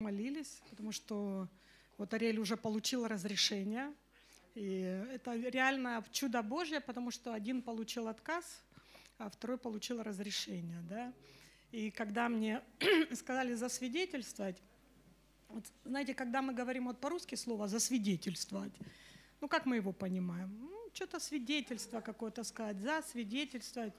Молились, потому что вот Ариэль уже получил разрешение. И это реально чудо Божье, потому что один получил отказ, а второй получил разрешение. Да? И когда мне сказали засвидетельствовать, вот, знаете, когда мы говорим вот по-русски слово «засвидетельствовать», ну как мы его понимаем? Ну, что-то свидетельство какое-то сказать, засвидетельствовать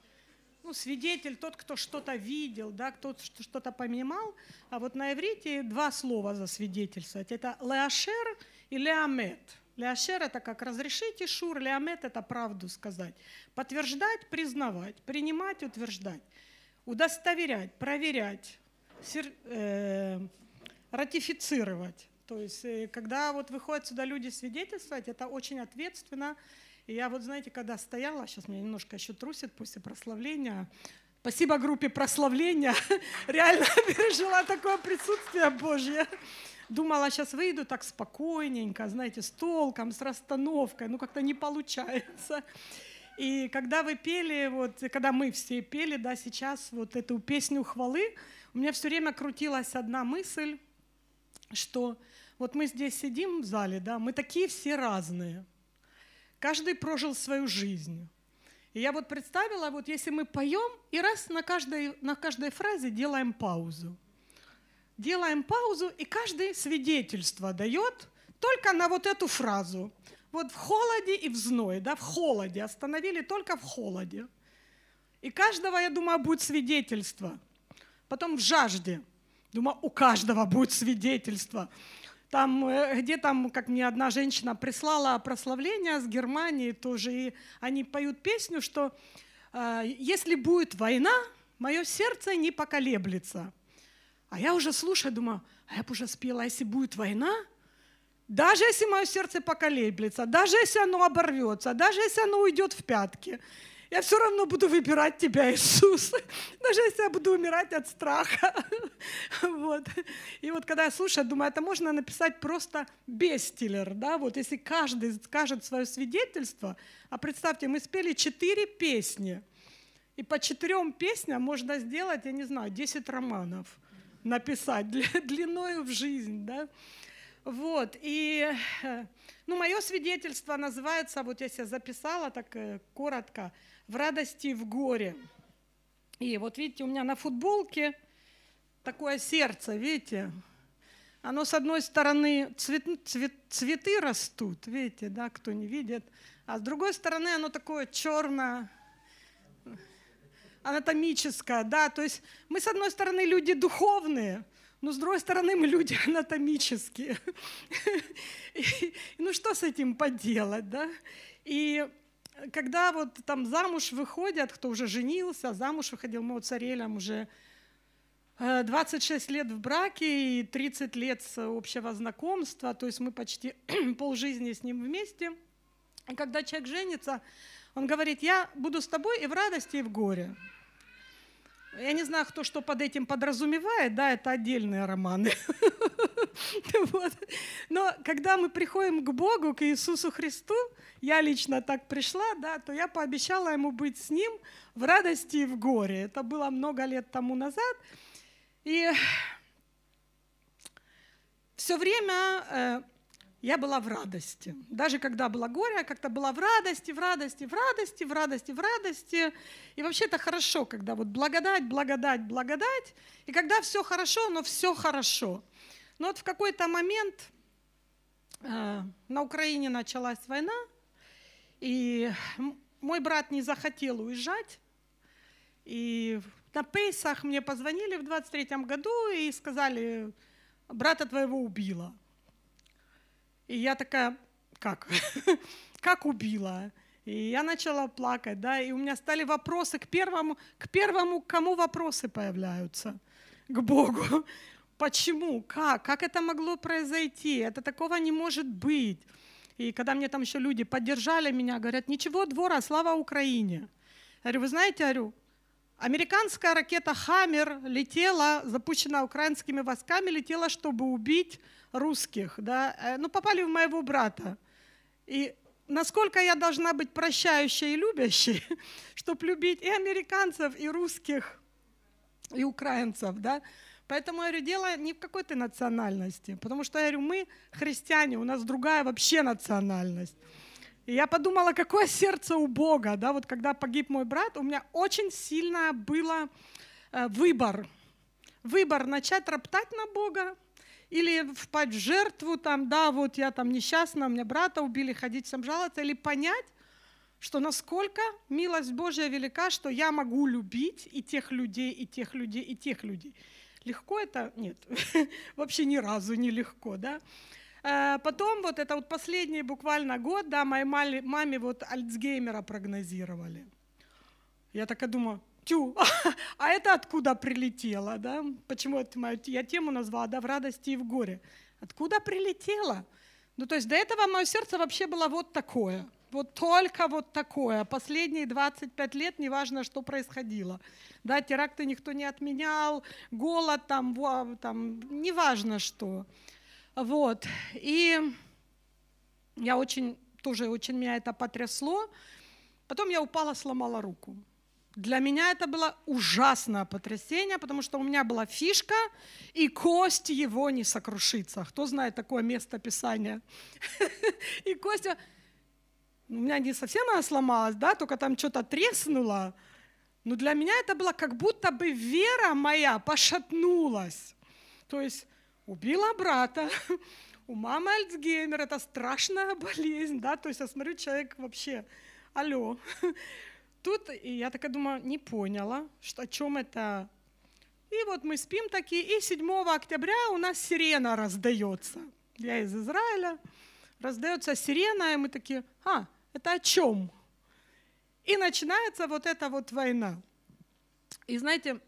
ну, свидетель, тот, кто что-то видел, да, кто что-то понимал. А вот на иврите два слова за свидетельствовать. Это леашер и леамет. Леашер – это как разрешить шур, леамет – это правду сказать. Подтверждать, признавать, принимать, утверждать. Удостоверять, проверять, сер, э, ратифицировать. То есть, э, когда вот выходят сюда люди свидетельствовать, это очень ответственно, и я вот, знаете, когда стояла, сейчас меня немножко еще трусит после прославления, спасибо группе прославления, реально пережила такое присутствие Божье. Думала, сейчас выйду так спокойненько, знаете, с толком, с расстановкой, ну как-то не получается. И когда вы пели, вот, когда мы все пели, да, сейчас вот эту песню хвалы, у меня все время крутилась одна мысль, что вот мы здесь сидим в зале, да, мы такие все разные. Каждый прожил свою жизнь. И я вот представила, вот если мы поем, и раз на каждой, на каждой фразе делаем паузу. Делаем паузу, и каждый свидетельство дает только на вот эту фразу. Вот в холоде и в зной, да, в холоде, остановили только в холоде. И каждого, я думаю, будет свидетельство. Потом в жажде. Думаю, у каждого будет свидетельство. Там, э, где там, как мне одна женщина прислала прославление с Германии тоже, и они поют песню, что э, «Если будет война, мое сердце не поколеблется». А я уже слушаю, думаю, а я бы уже спела, если будет война, даже если мое сердце поколеблется, даже если оно оборвется, даже если оно уйдет в пятки, я все равно буду выбирать Тебя, Иисус, даже если я буду умирать от страха. Вот. И вот когда я слушаю, думаю, это можно написать просто бестселлер, да, вот если каждый скажет свое свидетельство, а представьте, мы спели четыре песни, и по четырем песням можно сделать, я не знаю, десять романов написать длиною в жизнь, да. Вот, и, э, ну, мое свидетельство называется, а вот я себя записала так э, коротко, «В радости и в горе». И вот видите, у меня на футболке такое сердце, видите, оно, с одной стороны, цвет, цвет, цветы растут, видите, да, кто не видит, а с другой стороны, оно такое черное, анатомическое, да, то есть мы, с одной стороны, люди духовные – но ну, с другой стороны, мы люди анатомические. И, ну что с этим поделать, да? И когда вот там замуж выходят, кто уже женился, а замуж выходил, мы вот с Арелем уже 26 э, лет в браке и 30 лет с общего знакомства, то есть мы почти полжизни с ним вместе. И когда человек женится, он говорит, я буду с тобой и в радости, и в горе. Я не знаю, кто что под этим подразумевает, да, это отдельные романы. Но когда мы приходим к Богу, к Иисусу Христу, я лично так пришла, да, то я пообещала ему быть с ним в радости и в горе. Это было много лет тому назад. И все время э, я была в радости. Даже когда было горе, я как-то была в радости, в радости, в радости, в радости, в радости. И вообще это хорошо, когда вот благодать, благодать, благодать. И когда все хорошо, но все хорошо. Но вот в какой-то момент э, на Украине началась война, и мой брат не захотел уезжать. И на Пейсах мне позвонили в 23-м году и сказали, брата твоего убило. И я такая, как? как убила? И я начала плакать, да, и у меня стали вопросы к первому, к первому, кому вопросы появляются, к Богу. Почему? Как? Как это могло произойти? Это такого не может быть. И когда мне там еще люди поддержали меня, говорят, ничего, двора, слава Украине. Я говорю, вы знаете, я говорю, Американская ракета «Хаммер» летела, запущена украинскими войсками, летела, чтобы убить русских. Да? Э, ну, попали в моего брата. И насколько я должна быть прощающей и любящей, чтобы любить и американцев, и русских, и украинцев. Да? Поэтому, я говорю, дело не в какой-то национальности. Потому что, я говорю, мы христиане, у нас другая вообще национальность. И я подумала, какое сердце у Бога, да, вот когда погиб мой брат, у меня очень сильно было э, выбор. Выбор начать роптать на Бога или впасть в жертву, там, да, вот я там несчастна, у меня брата убили, ходить всем жаловаться, или понять, что насколько милость Божья велика, что я могу любить и тех людей, и тех людей, и тех людей. Легко это? Нет, вообще ни разу не легко, да. Э, потом вот это вот последний буквально год, да, моей маме, вот Альцгеймера прогнозировали. Я так и думаю, тю, а это откуда прилетело, да? Почему это я тему назвала, да, в радости и в горе. Откуда прилетело? Ну, то есть до этого мое сердце вообще было вот такое, вот только вот такое. Последние 25 лет, неважно, что происходило. Да, теракты никто не отменял, голод там, там неважно что. Вот. И я очень, тоже очень меня это потрясло. Потом я упала, сломала руку. Для меня это было ужасное потрясение, потому что у меня была фишка, и кость его не сокрушится. Кто знает такое место Писания? И кость... Ну, у меня не совсем она сломалась, да, только там что-то треснуло. Но для меня это было как будто бы вера моя пошатнулась. То есть убила брата, у мамы Альцгеймер, это страшная болезнь, да, то есть я смотрю, человек вообще, алло. Тут и я такая думаю, не поняла, что, о чем это. И вот мы спим такие, и 7 октября у нас сирена раздается. Я из Израиля, раздается сирена, и мы такие, а, это о чем? И начинается вот эта вот война. И знаете,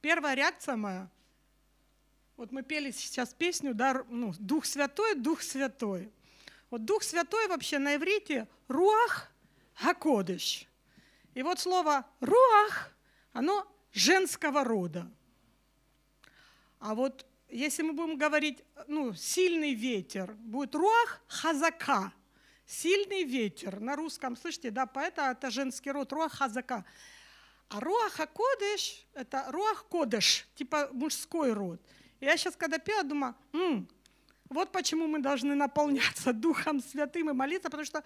первая реакция моя – вот мы пели сейчас песню да, ну, «Дух Святой, Дух Святой». Вот Дух Святой вообще на иврите «руах хакодыш». И вот слово «руах» оно женского рода. А вот если мы будем говорить ну, «сильный ветер», будет «руах хазака». Сильный ветер. На русском, слышите, да, поэта это женский род, руах хазака. А руах акодыш – это руах кодыш, типа мужской род – я сейчас, когда пела, думаю, м вот почему мы должны наполняться Духом Святым и молиться, потому что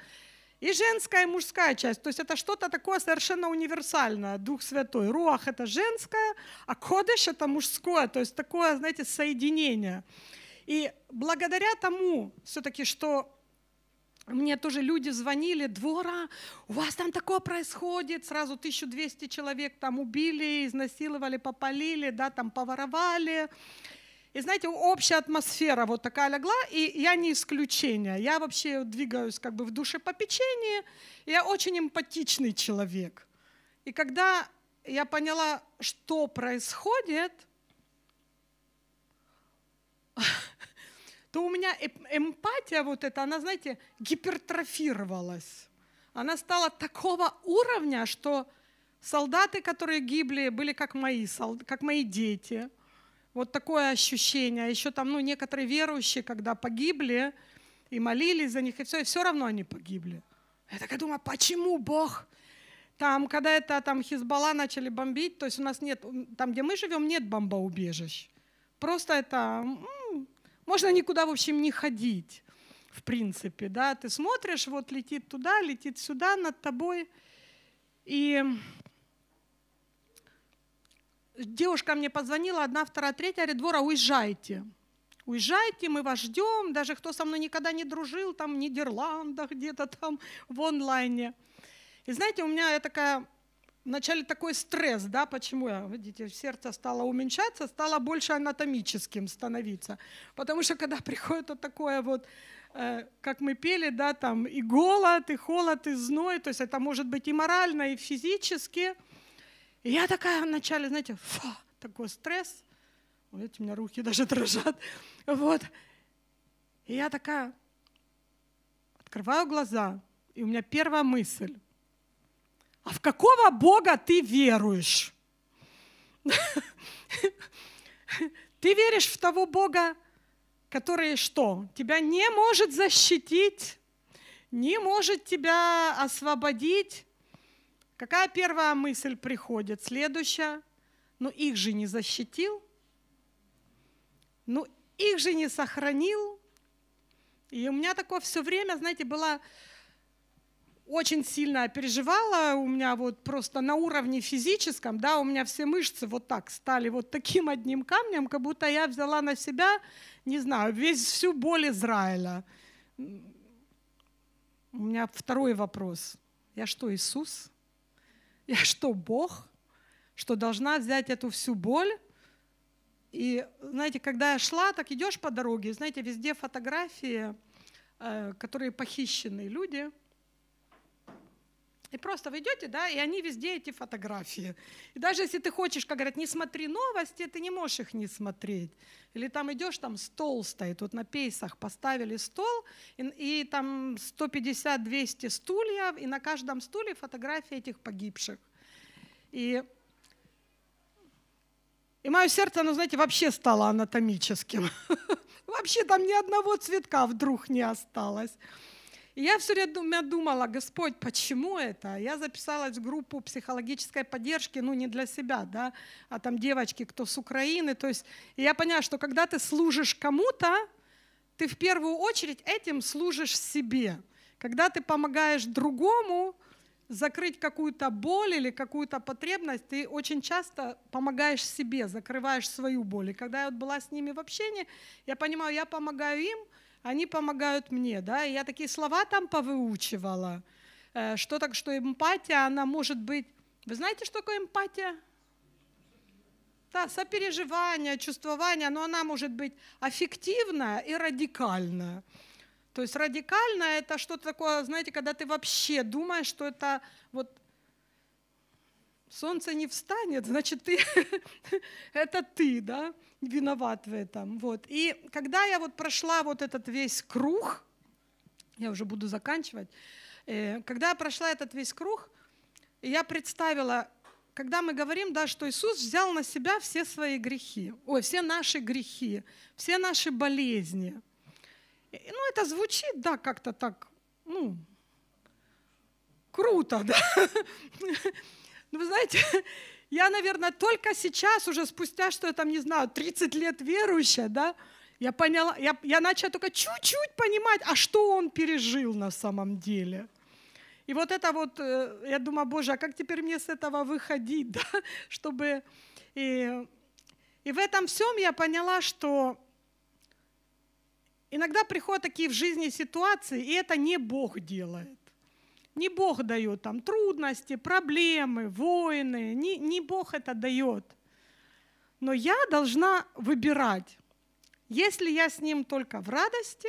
и женская, и мужская часть. То есть это что-то такое совершенно универсальное. Дух Святой. Руах — это женское, а кодыш — это мужское. То есть такое, знаете, соединение. И благодаря тому все-таки, что мне тоже люди звонили, двора, у вас там такое происходит, сразу 1200 человек там убили, изнасиловали, попалили, да, там поворовали. И знаете, общая атмосфера вот такая легла, и я не исключение. Я вообще двигаюсь как бы в душе по печенье. Я очень эмпатичный человек. И когда я поняла, что происходит, то у меня эмпатия вот эта, она, знаете, гипертрофировалась. Она стала такого уровня, что солдаты, которые гибли, были как мои, как мои дети – вот такое ощущение. Еще там ну, некоторые верующие, когда погибли, и молились за них, и все, и все равно они погибли. Я такая думаю, почему Бог? Там, когда это там Хизбалла начали бомбить, то есть у нас нет, там, где мы живем, нет бомбоубежищ. Просто это, можно никуда, в общем, не ходить, в принципе, да. Ты смотришь, вот летит туда, летит сюда над тобой, и девушка мне позвонила, одна, вторая, третья, говорит, Двора, уезжайте. Уезжайте, мы вас ждем, даже кто со мной никогда не дружил, там в Нидерландах где-то там в онлайне. И знаете, у меня я такая вначале такой стресс, да, почему я, видите, сердце стало уменьшаться, стало больше анатомическим становиться. Потому что когда приходит вот такое вот, э, как мы пели, да, там и голод, и холод, и зной, то есть это может быть и морально, и физически – и я такая вначале, знаете, фу, такой стресс. Видите, у меня руки даже дрожат. Вот. И я такая открываю глаза, и у меня первая мысль. А в какого Бога ты веруешь? Ты веришь в того Бога, который что? Тебя не может защитить, не может тебя освободить, Какая первая мысль приходит? Следующая. Ну их же не защитил, ну их же не сохранил. И у меня такое все время, знаете, было очень сильно переживала, у меня вот просто на уровне физическом, да, у меня все мышцы вот так стали вот таким одним камнем, как будто я взяла на себя, не знаю, весь всю боль Израиля. У меня второй вопрос. Я что, Иисус? Я что, Бог? Что должна взять эту всю боль? И, знаете, когда я шла, так идешь по дороге, знаете, везде фотографии, э, которые похищенные люди – и просто вы идете, да, и они везде эти фотографии. И даже если ты хочешь, как говорят, не смотри новости, ты не можешь их не смотреть. Или там идешь, там стол стоит, вот на пейсах поставили стол, и, и там 150-200 стульев, и на каждом стуле фотографии этих погибших. И, и мое сердце, оно, знаете, вообще стало анатомическим. Вообще там ни одного цветка вдруг не осталось. И я все время думала, Господь, почему это? А я записалась в группу психологической поддержки, ну не для себя, да, а там девочки, кто с Украины. То есть и я поняла, что когда ты служишь кому-то, ты в первую очередь этим служишь себе. Когда ты помогаешь другому закрыть какую-то боль или какую-то потребность, ты очень часто помогаешь себе, закрываешь свою боль. И когда я вот была с ними в общении, я понимаю, я помогаю им – они помогают мне, да, и я такие слова там повыучивала, э, что так, что эмпатия, она может быть, вы знаете, что такое эмпатия? Да, сопереживание, чувствование, но она может быть аффективная и радикальная. То есть радикально это что-то такое, знаете, когда ты вообще думаешь, что это вот солнце не встанет, значит, ты, это ты, да, виноват в этом. Вот. И когда я вот прошла вот этот весь круг, я уже буду заканчивать, э, когда я прошла этот весь круг, я представила, когда мы говорим, да, что Иисус взял на себя все свои грехи, ой, все наши грехи, все наши болезни. ну, это звучит, да, как-то так, ну, круто, да. Ну, вы знаете, я, наверное, только сейчас, уже спустя, что я там, не знаю, 30 лет верующая, да, я поняла, я, я начала только чуть-чуть понимать, а что он пережил на самом деле. И вот это вот, э, я думаю, боже, а как теперь мне с этого выходить, да, чтобы... И, и в этом всем я поняла, что иногда приходят такие в жизни ситуации, и это не Бог делает. Не Бог дает там трудности, проблемы, войны. Не, не Бог это дает. Но я должна выбирать, если я с Ним только в радости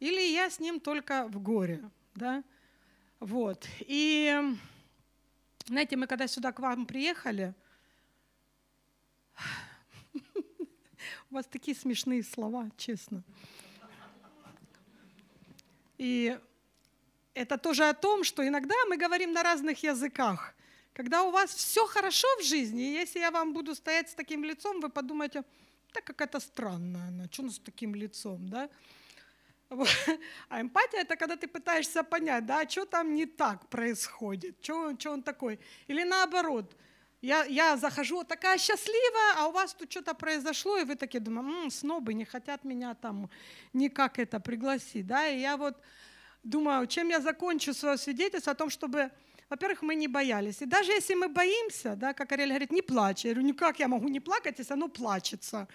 или я с Ним только в горе. Да? Вот. И знаете, мы когда сюда к вам приехали, у вас такие смешные слова, честно. И это тоже о том, что иногда мы говорим на разных языках. Когда у вас все хорошо в жизни, если я вам буду стоять с таким лицом, вы подумаете, так как это странно, она, что она с таким лицом, да? А эмпатия – это когда ты пытаешься понять, да, «А что там не так происходит, что, что он такой. Или наоборот, я, я захожу, такая счастливая, а у вас тут что-то произошло, и вы такие думаете, снобы не хотят меня там никак это пригласить, да, и я вот думаю, чем я закончу свое свидетельство о том, чтобы, во-первых, мы не боялись. И даже если мы боимся, да, как Ариэль говорит, не плачь. Я говорю, никак, «Ну я могу не плакать, если оно плачется?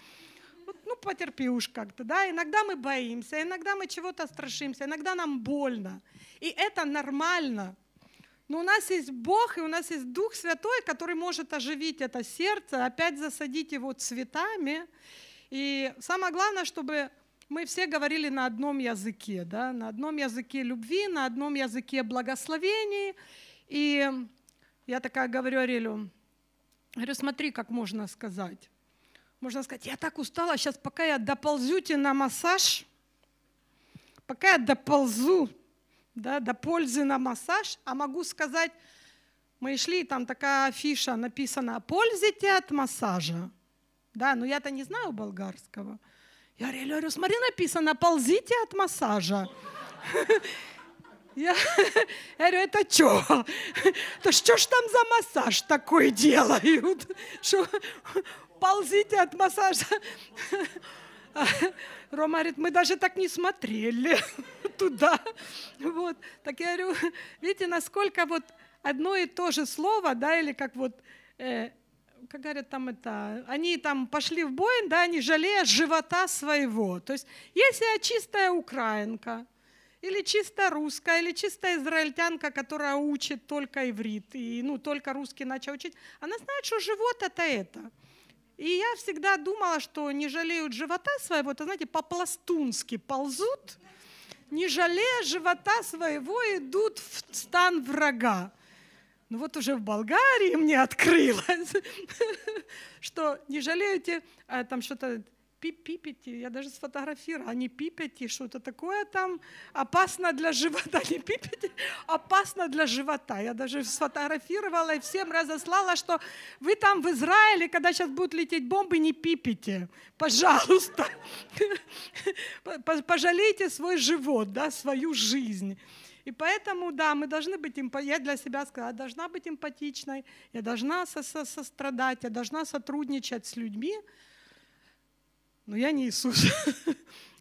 Вот, ну, потерпи уж как-то, да. Иногда мы боимся, иногда мы чего-то страшимся, иногда нам больно. И это нормально. Но у нас есть Бог, и у нас есть Дух Святой, который может оживить это сердце, опять засадить его цветами. И самое главное, чтобы мы все говорили на одном языке, да, на одном языке любви, на одном языке благословений. И я такая говорю Арелю, говорю, смотри, как можно сказать. Можно сказать, я так устала, сейчас пока я доползю доползюте на массаж, пока я доползу да, до пользы на массаж, а могу сказать, мы шли, там такая афиша написана «Пользите от массажа». Да, но я-то не знаю болгарского – я говорю, Лёля, смотри, написано, ползите от массажа. Я, я говорю, это что? То что ж там за массаж такой делают? Что ползите от массажа? Рома говорит, мы даже так не смотрели туда. Вот. Так я говорю, видите, насколько вот одно и то же слово, да, или как вот э, как говорят там это, они там пошли в бой, да, они жалея живота своего. То есть если я чистая украинка, или чисто русская, или чисто израильтянка, которая учит только иврит, и ну, только русский начал учить, она знает, что живот это это. И я всегда думала, что не жалеют живота своего, это, знаете, по-пластунски ползут, не жалея живота своего, идут в стан врага. Ну вот уже в Болгарии мне открылось, что не жалеете, а там что-то пипите, я даже сфотографировала, они пипите, что-то такое там, опасно для живота, не пипите, опасно для живота. Я даже сфотографировала и всем разослала, что вы там в Израиле, когда сейчас будут лететь бомбы, не пипите, пожалуйста, пожалейте свой живот, да, свою жизнь. И поэтому, да, мы должны быть, эмп... я для себя сказала, я должна быть эмпатичной, я должна сострадать, я должна сотрудничать с людьми, но я не Иисус.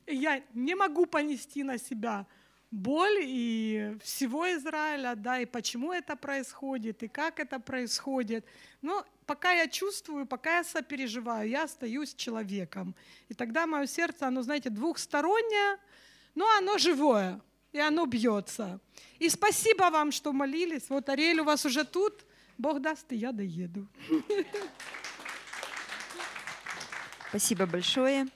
Я не могу понести на себя боль и всего Израиля, да, и почему это происходит, и как это происходит. Но пока я чувствую, пока я сопереживаю, я остаюсь человеком. И тогда мое сердце, оно, знаете, двухстороннее, но оно живое и оно бьется. И спасибо вам, что молились. Вот Ариэль у вас уже тут. Бог даст, и я доеду. Спасибо большое.